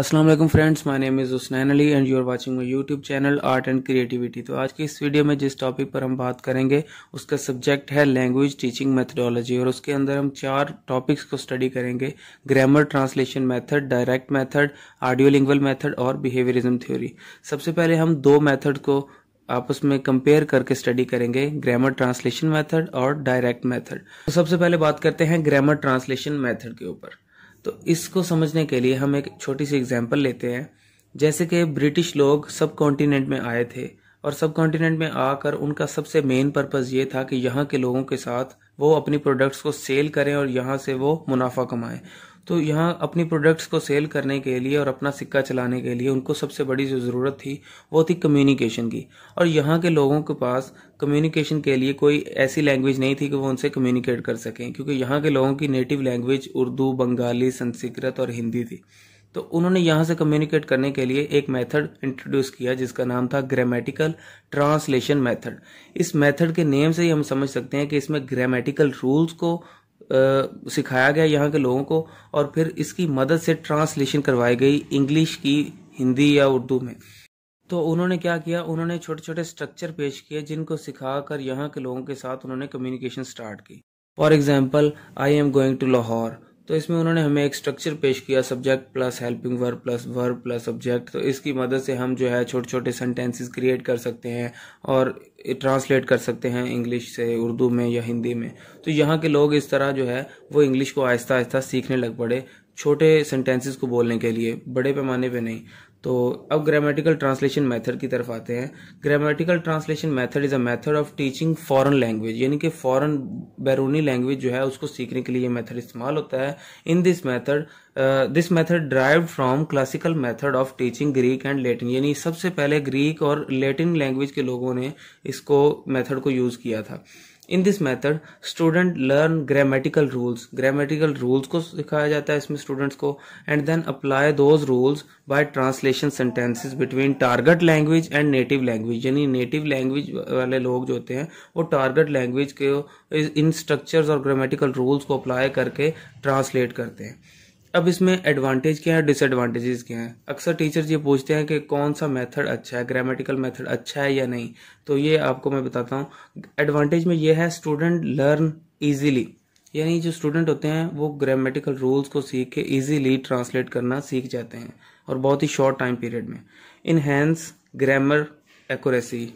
Aslam friends my name is Usnain Ali and you are watching my YouTube channel art and creativity तो आज की इस video में जिस टॉपिक पर हम बात करेंगे उसका सब्जेक्ट है लैंग्वेज टीचिंग मेथडोलॉजी और उसके अंदर हम चार टॉपिक्स को स्टडी करेंगे grammar translation method direct method audio lingual method और बिहेवियरिज्म थ्योरी सबसे पहले हम दो मैथड को आपस में कंपेयर करके स्टडी करेंगे ग्रामर ट्रांसलेशन मैथड और डायरेक्ट मैथड तो सबसे पहले बात करते हैं ग्रामर ट्रांसलेशन मैथड के ऊपर तो इसको समझने के लिए हम एक छोटी सी एग्जाम्पल लेते हैं जैसे कि ब्रिटिश लोग सब कॉन्टिनेंट में आए थे और सब कॉन्टिनेंट में आकर उनका सबसे मेन पर्पज़ ये था कि यहाँ के लोगों के साथ वो अपनी प्रोडक्ट्स को सेल करें और यहाँ से वो मुनाफा कमाएं तो यहाँ अपनी प्रोडक्ट्स को सेल करने के लिए और अपना सिक्का चलाने के लिए उनको सबसे बड़ी जो ज़रूरत थी वो थी कम्युनिकेशन की और यहाँ के लोगों के पास कम्युनिकेशन के लिए कोई ऐसी लैंग्वेज नहीं थी कि वो उनसे कम्युनिकेट कर सकें क्योंकि यहाँ के लोगों की नेटिव लैंग्वेज उर्दू बंगाली संस्कृत और हिंदी थी तो उन्होंने यहाँ से कम्युनिकेट करने के लिए एक मेथड इंट्रोड्यूस किया जिसका नाम था ग्रामेटिकल ट्रांसलेशन मेथड इस मेथड के नेम से ही हम समझ सकते हैं कि इसमें ग्रामेटिकल रूल्स को सिखाया गया यहाँ के लोगों को और फिर इसकी मदद से ट्रांसलेशन करवाई गई इंग्लिश की हिंदी या उर्दू में तो उन्होंने क्या किया उन्होंने छोटे छोटे स्ट्रक्चर पेश किए जिनको सिखा कर यहाँ के लोगों के साथ उन्होंने कम्युनिकेशन स्टार्ट की for example I am going to Lahore तो इसमें उन्होंने हमें एक स्ट्रक्चर पेश किया subject plus helping verb plus verb plus subject तो इसकी मदद से हम जो है छोटे छोटे सेंटेंसेस क्रिएट कर सकते हैं और ट्रांसलेट कर सकते हैं इंग्लिश से उर्दू में या हिंदी में तो यहाँ के लोग इस तरह जो है वो इंग्लिश को आहिस्ता आहिस्ता सीखने लग पड़े छोटे सेंटेंसेस को बोलने के लिए बड़े पैमाने पे नहीं तो अब ग्रामेटिकल ट्रांसलेशन मेथड की तरफ आते हैं grammatical translation method is a method of teaching foreign language यानी कि फॉरेन बैरूनी लैंग्वेज जो है उसको सीखने के लिए ये मेथड इस्तेमाल होता है in this method this method drive from classical method of teaching Greek and Latin यानी सबसे पहले ग्रीक और लेटिन लैंग्वेज के लोगों ने इसको मेथड को यूज़ किया था in this method student learn grammatical rules grammatical rules को सिखाया जाता है इसमें स्टूडेंट्स को and then apply those rules by translation sentences between target language and native language यानी नेटिव लैंग्वेज वाले लोग जो होते हैं वो टारगेट लैंग्वेज के इन स्ट्रक्चर्स और ग्रामेटिकल रूल्स को अप्लाई करके ट्रांसलेट करते हैं अब इसमें एडवांटेज क्या है डिसएडवांटेजेस क्या हैं अक्सर टीचर्स ये पूछते हैं कि कौन सा मेथड अच्छा है ग्रामेटिकल मेथड अच्छा है या नहीं तो ये आपको मैं बताता हूँ एडवांटेज में ये है स्टूडेंट लर्न ईजीली यानी जो स्टूडेंट होते हैं वो ग्रामेटिकल रूल्स को सीख के ईजीली ट्रांसलेट करना सीख जाते हैं और बहुत ही शॉर्ट टाइम पीरियड में इनहेंस ग्रामर एक्यूरेसी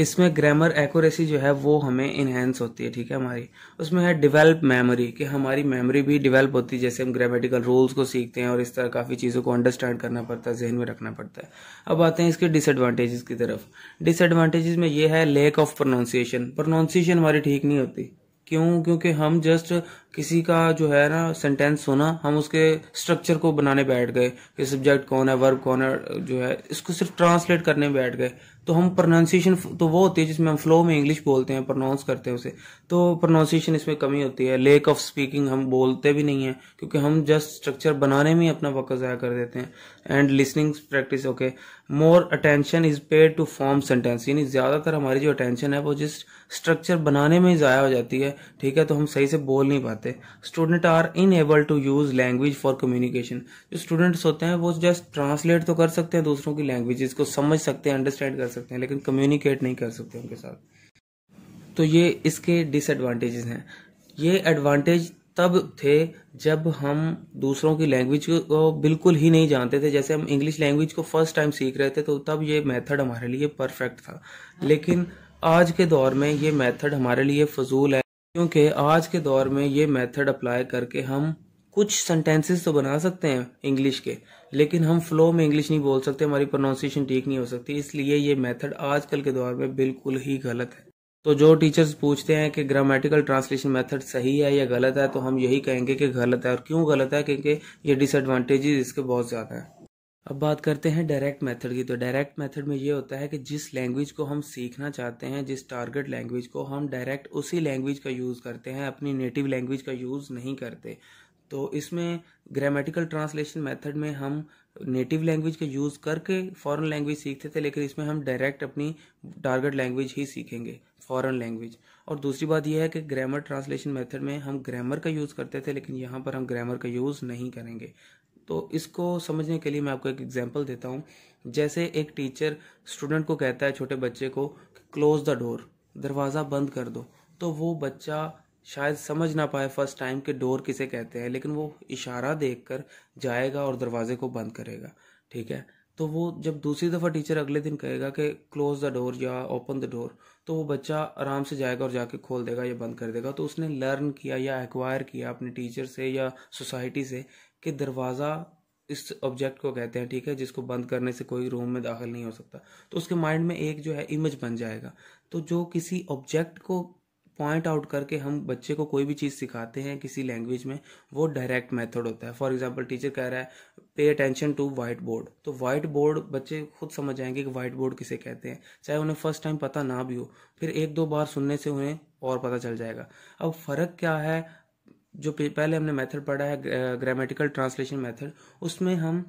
इसमें ग्रामर एक्यूरेसी जो है वो हमें इन्हेंस होती है ठीक है हमारी उसमें है डिवेल्प मेमोरी कि हमारी मेमोरी भी डिवेल्प होती है जैसे हम ग्रामेटिकल रूल्स को सीखते हैं और इस तरह काफ़ी चीज़ों को अंडरस्टैंड करना पड़ता है जहन में रखना पड़ता है अब आते हैं इसके डिसएडवांटेजेस की तरफ डिसएडवांटेजेस में ये है लेक ऑफ प्रोनाउंसिएशन प्रोनाउंसिएशन हमारी ठीक नहीं होती क्यों क्योंकि हम जस्ट किसी का जो है ना सेंटेंस होना हम उसके स्ट्रक्चर को बनाने बैठ गए कि सब्जेक्ट कौन है वर्ब कौन है जो है इसको सिर्फ ट्रांसलेट करने बैठ गए तो हम प्रोनाउंसिएशन तो वो होती है जिसमें हम फ्लो में इंग्लिश बोलते हैं प्रोनाउंस करते हैं उसे तो प्रोनाउंसिएशन इसमें कमी होती है लेक ऑफ स्पीकिंग हम बोलते भी नहीं है क्योंकि हम जस्ट स्ट्रक्चर बनाने में अपना वक्त ज़ाया कर देते हैं and listening practice okay more attention is paid to form sentence यानी ज़्यादातर हमारी जो अटेंशन है वो जिस स्ट्रक्चर बनाने में ही ज़ाया हो जाती है ठीक है तो हम सही से बोल नहीं पाते student are unable to use language for communication जो स्टूडेंट्स होते हैं वो जस्ट ट्रांसलेट तो कर सकते हैं दूसरों की लैंग्वेज को समझ सकते हैं अंडरस्टैंड कर सकते हैं लेकिन कम्युनिकेट नहीं कर सकते उनके साथ तो ये इसके डिसएडवांटेजेस हैं ये एडवांटेज तब थे जब हम दूसरों की लैंग्वेज को बिल्कुल ही नहीं जानते थे जैसे हम इंग्लिश लैंग्वेज को फर्स्ट टाइम सीख रहे थे तो तब ये मेथड हमारे लिए परफेक्ट था लेकिन आज के दौर में ये मेथड हमारे लिए फजूल है क्योंकि आज के दौर में ये मेथड अप्लाई करके हम कुछ सेंटेंसेस तो बना सकते हैं इंग्लिश के लेकिन हम फ्लो में इंग्लिश नहीं बोल सकते हमारी प्रोनाउंसिएशन ठीक नहीं हो सकती इसलिए ये मेथड आजकल के दौर में बिल्कुल ही गलत है तो जो टीचर्स पूछते हैं कि ग्रामेटिकल ट्रांसलेशन मेथड सही है या गलत है तो हम यही कहेंगे कि गलत है और क्यों गलत है क्योंकि ये डिसएडवांटेजेस इसके बहुत ज़्यादा हैं अब बात करते हैं डायरेक्ट मेथड की तो डायरेक्ट मेथड में ये होता है कि जिस लैंग्वेज को हम सीखना चाहते हैं जिस टारगेट लैंग्वेज को हम डायरेक्ट उसी लैंग्वेज का यूज़ करते हैं अपनी नेटिव लैंग्वेज का यूज़ नहीं करते तो इसमें ग्रामेटिकल ट्रांसलेशन मेथड में हम नेटिव लैंग्वेज का यूज़ करके फॉरेन लैंग्वेज सीखते थे लेकिन इसमें हम डायरेक्ट अपनी टारगेट लैंग्वेज ही सीखेंगे फॉरेन लैंग्वेज और दूसरी बात यह है कि ग्रामर ट्रांसलेशन मेथड में हम ग्रामर का यूज़ करते थे लेकिन यहाँ पर हम ग्रामर का यूज़ नहीं करेंगे तो इसको समझने के लिए मैं आपको एक एग्जाम्पल देता हूँ जैसे एक टीचर स्टूडेंट को कहता है छोटे बच्चे को क्लोज द डोर दरवाज़ा बंद कर दो तो वो बच्चा शायद समझ ना पाए फर्स्ट टाइम कि डोर किसे कहते हैं लेकिन वो इशारा देखकर जाएगा और दरवाजे को बंद करेगा ठीक है तो वो जब दूसरी दफ़ा टीचर अगले दिन कहेगा कि क्लोज द डोर या ओपन द डोर तो वो बच्चा आराम से जाएगा और जाके खोल देगा या बंद कर देगा तो उसने लर्न किया या एक्वायर किया अपने टीचर से या सोसाइटी से कि दरवाज़ा इस ऑब्जेक्ट को कहते हैं ठीक है जिसको बंद करने से कोई रूम में दाखिल नहीं हो सकता तो उसके माइंड में एक जो है इमेज बन जाएगा तो जो किसी ऑब्जेक्ट को पॉइंट आउट करके हम बच्चे को कोई भी चीज़ सिखाते हैं किसी लैंग्वेज में वो डायरेक्ट मेथड होता है फॉर एग्जाम्पल टीचर कह रहा है pay attention to white board तो वाइट बोर्ड बच्चे खुद समझ जाएंगे कि वाइट बोर्ड किसे कहते हैं चाहे उन्हें फर्स्ट टाइम पता ना भी हो फिर एक दो बार सुनने से उन्हें और पता चल जाएगा अब फ़र्क क्या है जो पहले हमने मेथड पढ़ा है ग्रामेटिकल ट्रांसलेशन मेथड उसमें हम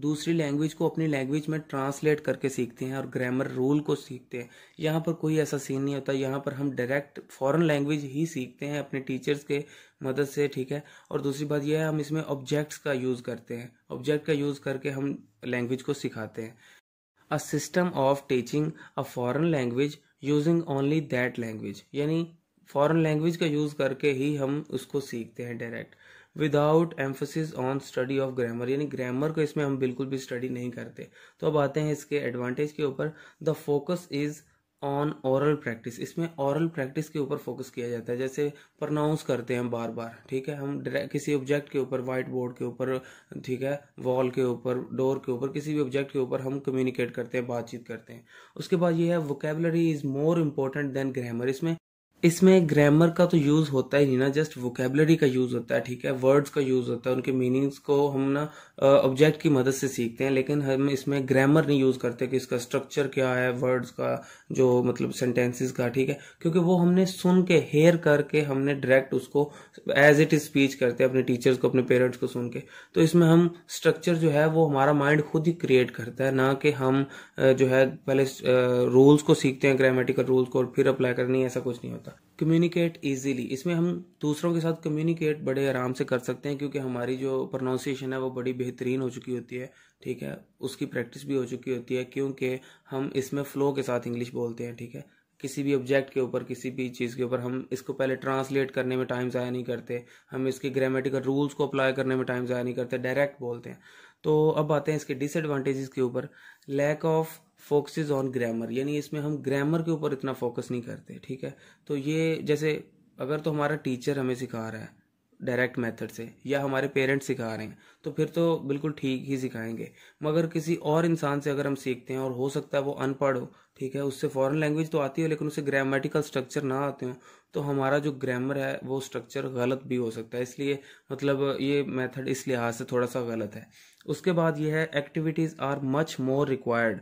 दूसरी लैंग्वेज को अपनी लैंग्वेज में ट्रांसलेट करके सीखते हैं और ग्रामर रूल को सीखते हैं यहाँ पर कोई ऐसा सीन नहीं होता यहाँ पर हम डायरेक्ट फॉरेन लैंग्वेज ही सीखते हैं अपने टीचर्स के मदद से ठीक है और दूसरी बात यह है हम इसमें ऑब्जेक्ट्स का यूज़ करते हैं ऑब्जेक्ट का यूज़ करके हम लैंग्वेज को सिखाते हैं a system of teaching a foreign language using only that language यानी फॉरन लैंग्वेज का यूज़ करके ही हम उसको सीखते हैं direct without emphasis on study of grammar यानी ग्रामर को इसमें हम बिल्कुल भी स्टडी नहीं करते तो अब आते हैं इसके एडवांटेज के ऊपर the focus is on aural practice इसमें औरल प्रैक्टिस के ऊपर फोकस किया जाता है जैसे प्रोनाउंस करते हैं बार बार ठीक है हम किसी ऑब्जेक्ट के ऊपर वाइट बोर्ड के ऊपर ठीक है वॉल के ऊपर डोर के ऊपर किसी भी ऑब्जेक्ट के ऊपर हम कम्युनिकेट करते हैं बातचीत करते हैं उसके बाद ये है vocabulary is more important than grammar इसमें इसमें ग्रामर का तो यूज़ होता ही नहीं ना जस्ट वोकेबलरी का यूज़ होता है ठीक है वर्ड्स का यूज़ होता है उनके मीनिंग्स को हम ना ऑब्जेक्ट की मदद से सीखते हैं लेकिन हम इसमें ग्रामर नहीं यूज़ करते कि इसका स्ट्रक्चर क्या है वर्ड्स का जो मतलब सेंटेंसेस का ठीक है क्योंकि वो हमने सुन के हेयर करके हमने डायरेक्ट उसको एज इट इज़ स्पीच करते हैं अपने टीचर्स को अपने पेरेंट्स को सुन के तो इसमें हम स्ट्रक्चर जो है वो हमारा माइंड खुद ही क्रिएट करता है ना कि हम जो है पहले रूल्स को सीखते हैं ग्रामेटिकल रूल्स को और फिर अप्लाई करनी ऐसा कुछ नहीं होता कम्युनिकेट इजीली इसमें हम दूसरों के साथ कम्युनिकेट बड़े आराम से कर सकते हैं क्योंकि हमारी जो प्रोनाउंसिएशन है वो बड़ी बेहतरीन हो चुकी होती है ठीक है उसकी प्रैक्टिस भी हो चुकी होती है क्योंकि हम इसमें फ़्लो के साथ इंग्लिश बोलते हैं ठीक है किसी भी ऑब्जेक्ट के ऊपर किसी भी चीज़ के ऊपर हम इसको पहले ट्रांसलेट करने में टाइम ज़ाया नहीं करते हम इसके ग्रामेटिकल रूल्स को अप्लाई करने में टाइम ज़ाया नहीं करते डायरेक्ट बोलते हैं तो अब आते हैं इसके डिसएडवांटेजेस के ऊपर lack of focuses on grammar यानी इसमें हम ग्रामर के ऊपर इतना फोकस नहीं करते ठीक है तो ये जैसे अगर तो हमारा टीचर हमें सिखा रहा है डायरेक्ट मेथड से या हमारे पेरेंट्स सिखा रहे हैं तो फिर तो बिल्कुल ठीक ही सिखाएंगे मगर किसी और इंसान से अगर हम सीखते हैं और हो सकता है वो अनपढ़ हो ठीक है उससे फॉरेन लैंग्वेज तो आती है लेकिन उससे ग्रामेटिकल स्ट्रक्चर ना आते हो तो हमारा जो ग्रामर है वो स्ट्रक्चर गलत भी हो सकता है इसलिए मतलब ये मेथड इस लिहाज से थोड़ा सा गलत है उसके बाद ये है activities are much more required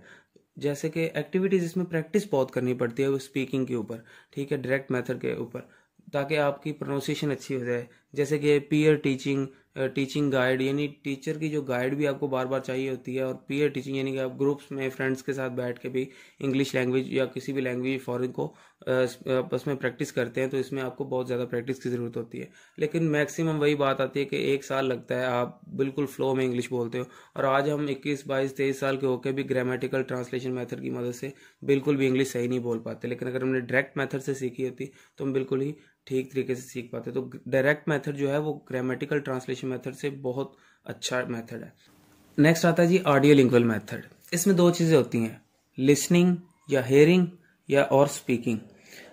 जैसे कि एक्टिविटीज़ इसमें प्रैक्टिस बहुत करनी पड़ती है स्पीकिंग के ऊपर ठीक है डायरेक्ट मेथड के ऊपर ताकि आपकी प्रोनाउंसिएशन अच्छी हो जाए जैसे कि पीयर टीचिंग टीचिंग गाइड यानी टीचर की जो गाइड भी आपको बार बार चाहिए होती है और पीयर टीचिंग यानी कि आप ग्रुप्स में फ्रेंड्स के साथ बैठ के भी इंग्लिश लैंग्वेज या किसी भी लैंग्वेज फॉरेन को आपस में प्रैक्टिस करते हैं तो इसमें आपको बहुत ज़्यादा प्रैक्टिस की ज़रूरत होती है लेकिन मैक्सिमम वही बात आती है कि एक साल लगता है आप बिल्कुल फ्लो में इंग्लिश बोलते हो और आज हम इक्कीस बाईस तेईस साल के होकर भी ग्रामेटिकल ट्रांसलेशन मैथड की मदद से बिल्कुल भी इंग्लिश सही नहीं बोल पाते लेकिन अगर हमने डायरेक्ट मैथड से सीखी होती तो हम बिल्कुल ही ठीक तरीके से सीख पाते तो डायरेक्ट मेथड जो है वो ग्रामेटिकल ट्रांसलेशन मेथड से बहुत अच्छा मेथड है नेक्स्ट आता है जी ऑडियो लिंगुअल मेथड इसमें दो चीज़ें होती हैं लिसनिंग या हेयरिंग या और स्पीकिंग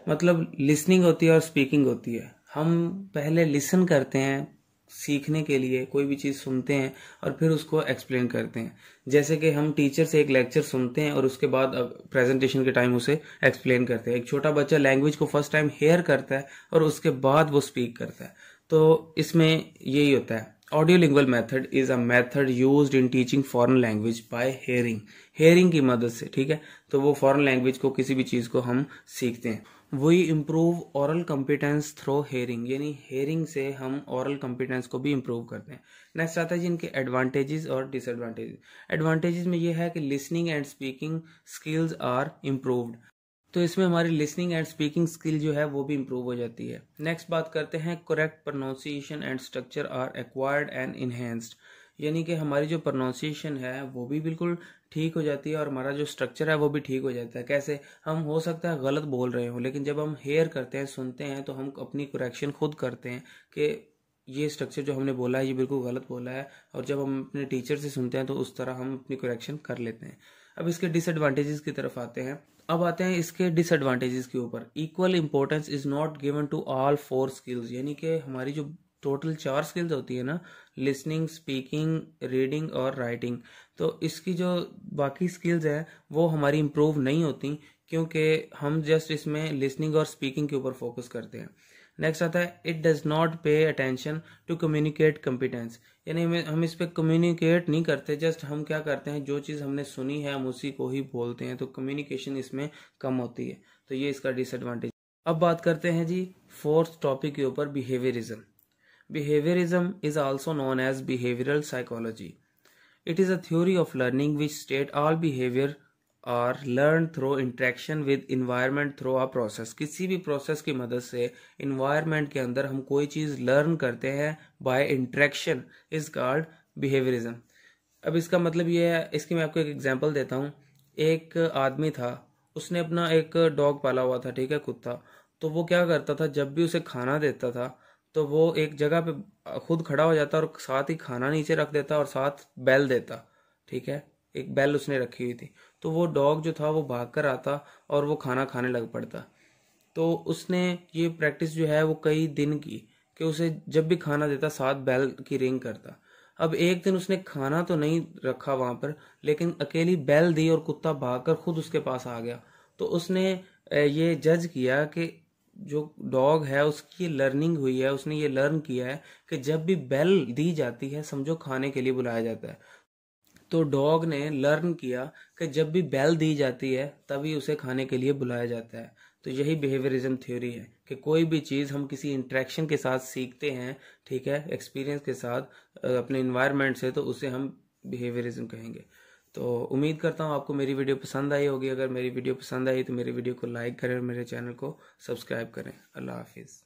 मतलब लिसनिंग होती है और स्पीकिंग होती है हम पहले लिसन करते हैं सीखने के लिए कोई भी चीज़ सुनते हैं और फिर उसको एक्सप्लेन करते हैं जैसे कि हम टीचर से एक लेक्चर सुनते हैं और उसके बाद प्रेजेंटेशन के टाइम उसे एक्सप्लेन करते हैं एक छोटा बच्चा लैंग्वेज को फर्स्ट टाइम हेयर करता है और उसके बाद वो स्पीक करता है तो इसमें यही होता है audio lingual method is a method use in teaching foreign language by hearing hearing की मदद से ठीक है तो वो फॉरन लैंग्वेज को किसी भी चीज़ को हम सीखते हैं we improve aural competence through hearing यानी हेयरिंग से हम औरल कम्पिटेंस को भी इम्प्रूव करते हैं नेक्स्ट आता है जी इनके एडवांटेजेस और डिसएडवांटेजेस एडवांटेजेस में ये है कि listening and speaking skills are improved तो इसमें हमारी लिसनिंग एंड स्पीकिंग स्किल जो है वो भी इम्प्रूव हो जाती है नेक्स्ट बात करते हैं correct pronunciation and structure are acquired and enhanced यानी कि हमारी जो प्रोनाउंसिएशन है वो भी बिल्कुल ठीक हो जाती है और हमारा जो स्ट्रक्चर है वो भी ठीक हो जाता है कैसे हम हो सकता है गलत बोल रहे हो लेकिन जब हम हेयर करते हैं सुनते हैं तो हम अपनी करेक्शन खुद करते हैं कि ये स्ट्रक्चर जो हमने बोला है ये बिल्कुल गलत बोला है और जब हम अपने टीचर से सुनते हैं तो उस तरह हम अपनी करेक्शन कर लेते हैं अब इसके डिसएडवांटेजेस की तरफ आते हैं अब आते हैं इसके डिसएडवांटेजेस के ऊपर equal importance is not given to all four skills यानी कि हमारी जो टोटल चार स्किल्स होती है ना लिसनिंग स्पीकिंग रीडिंग और राइटिंग तो इसकी जो बाकी स्किल्स है वो हमारी इम्प्रूव नहीं होती क्योंकि हम जस्ट इसमें लिसनिंग और स्पीकिंग के ऊपर फोकस करते हैं नेक्स्ट आता है it does not pay attention to communicate competence यानी हम इस पर कम्युनिकेट नहीं करते जस्ट हम क्या करते हैं जो चीज़ हमने सुनी है हम उसी को ही बोलते हैं तो कम्युनिकेशन इसमें कम होती है तो ये इसका डिसएडवांटेज अब बात करते हैं जी फोर्थ टॉपिक के ऊपर behaviourism Behaviorism is also known as behavioral psychology. It is a theory of learning which states all behavior और learn through interaction with environment through a process किसी भी प्रोसेस की मदद से इन्वायरमेंट के अंदर हम कोई चीज़ लर्न करते हैं by interaction is called behaviourism अब इसका मतलब ये है इसकी मैं आपको एक एग्जांपल देता हूँ एक आदमी था उसने अपना एक डॉग पाला हुआ था ठीक है कुत्ता तो वो क्या करता था जब भी उसे खाना देता था तो वो एक जगह पे खुद खड़ा हो जाता और साथ ही खाना नीचे रख देता और साथ बैल देता ठीक है एक बैल उसने रखी हुई थी तो वो डॉग जो था वो भाग कर आता और वो खाना खाने लग पड़ता तो उसने ये प्रैक्टिस जो है वो कई दिन की कि उसे जब भी खाना देता साथ बैल की रिंग करता अब एक दिन उसने खाना तो नहीं रखा वहां पर लेकिन अकेली बैल दी और कुत्ता भागकर खुद उसके पास आ गया तो उसने ये जज किया कि जो डॉग है उसकी लर्निंग हुई है उसने ये लर्न किया है कि जब भी बेल दी जाती है समझो खाने के लिए बुलाया जाता है तो डॉग ने लर्न किया कि जब भी बेल दी जाती है तभी उसे खाने के लिए बुलाया जाता है तो यही बिहेवियरिज्म थ्योरी है कि कोई भी चीज़ हम किसी इंट्रैक्शन के साथ सीखते हैं ठीक है एक्सपीरियंस के साथ अपने इन्वायरमेंट से तो उसे हम बिहेवियरिज्म कहेंगे तो उम्मीद करता हूँ आपको मेरी वीडियो पसंद आई होगी अगर मेरी वीडियो पसंद आई तो मेरी वीडियो को लाइक करें और मेरे चैनल को सब्सक्राइब करें अल्लाह हाफिज़